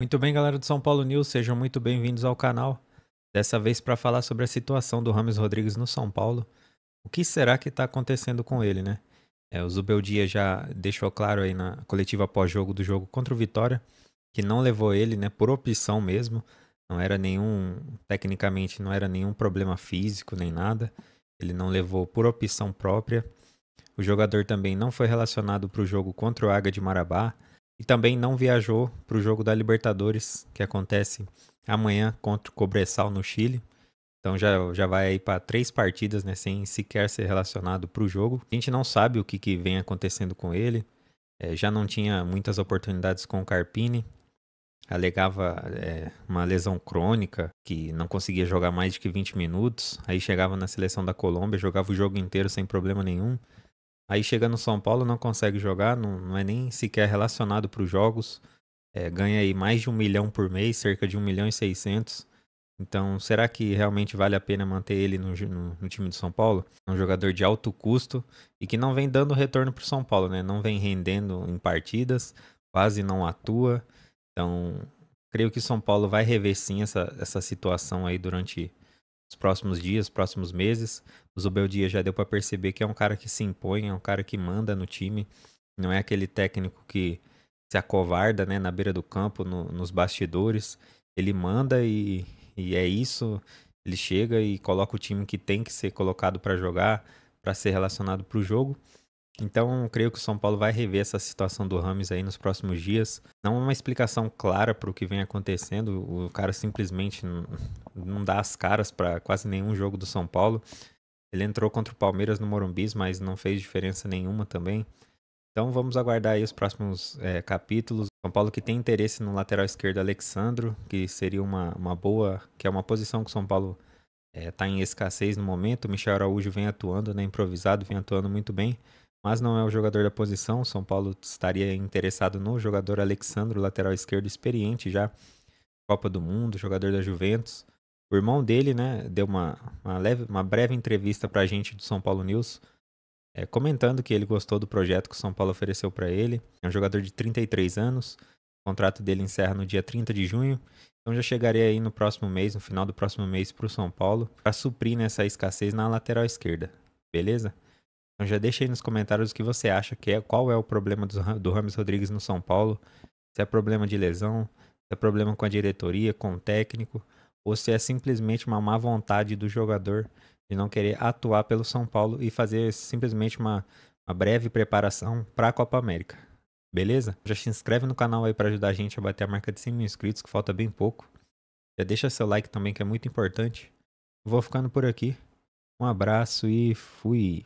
Muito bem, galera do São Paulo News, sejam muito bem-vindos ao canal. Dessa vez para falar sobre a situação do Rames Rodrigues no São Paulo. O que será que está acontecendo com ele, né? É, o Zubeldia já deixou claro aí na coletiva pós-jogo do jogo contra o Vitória que não levou ele, né, por opção mesmo. Não era nenhum, tecnicamente, não era nenhum problema físico nem nada. Ele não levou por opção própria. O jogador também não foi relacionado para o jogo contra o Águia de Marabá e também não viajou para o jogo da Libertadores, que acontece amanhã contra o Cobressal no Chile. Então já, já vai aí para três partidas, né, sem sequer ser relacionado para o jogo. A gente não sabe o que, que vem acontecendo com ele. É, já não tinha muitas oportunidades com o Carpini. Alegava é, uma lesão crônica, que não conseguia jogar mais de que 20 minutos. Aí chegava na seleção da Colômbia, jogava o jogo inteiro sem problema nenhum. Aí chega no São Paulo, não consegue jogar, não, não é nem sequer relacionado para os jogos. É, ganha aí mais de um milhão por mês, cerca de um milhão e seiscentos. Então, será que realmente vale a pena manter ele no, no, no time do São Paulo? É um jogador de alto custo e que não vem dando retorno para o São Paulo, né? Não vem rendendo em partidas, quase não atua. Então, creio que o São Paulo vai rever sim essa, essa situação aí durante nos próximos dias, próximos meses. O Zubeldia já deu para perceber que é um cara que se impõe, é um cara que manda no time. Não é aquele técnico que se acovarda né, na beira do campo, no, nos bastidores. Ele manda e, e é isso. Ele chega e coloca o time que tem que ser colocado para jogar, para ser relacionado para o jogo. Então, creio que o São Paulo vai rever essa situação do Rames aí nos próximos dias. Não é uma explicação clara para o que vem acontecendo. O cara simplesmente não, dá as caras para quase nenhum jogo do São Paulo. Ele entrou contra o Palmeiras no Morumbi, mas não fez diferença nenhuma também. Então, vamos aguardar aí os próximos é, capítulos. São Paulo que tem interesse no lateral esquerdo Alexandro, que seria uma, uma boa, que é uma posição que o São Paulo está é, tá em escassez no momento. O Michel Araújo vem atuando, né, improvisado, vem atuando muito bem mas não é o jogador da posição. São Paulo estaria interessado no jogador Alexandro, lateral esquerdo experiente já, Copa do Mundo, jogador da Juventus. O irmão dele, né, deu uma, uma, leve, uma breve entrevista para a gente do São Paulo News, é, comentando que ele gostou do projeto que o São Paulo ofereceu para ele. É um jogador de 33 anos, o contrato dele encerra no dia 30 de junho, então já chegaria aí no próximo mês, no final do próximo mês, para o São Paulo, para suprir nessa escassez na lateral esquerda, beleza? Então já deixa aí nos comentários o que você acha que é, qual é o problema do, do Rames Rodrigues no São Paulo. Se é problema de lesão, se é problema com a diretoria, com o técnico, ou se é simplesmente uma má vontade do jogador de não querer atuar pelo São Paulo e fazer simplesmente uma, uma breve preparação para a Copa América. Beleza? Já se inscreve no canal aí para ajudar a gente a bater a marca de 100 mil inscritos, que falta bem pouco. Já deixa seu like também, que é muito importante. Vou ficando por aqui. Um abraço e fui!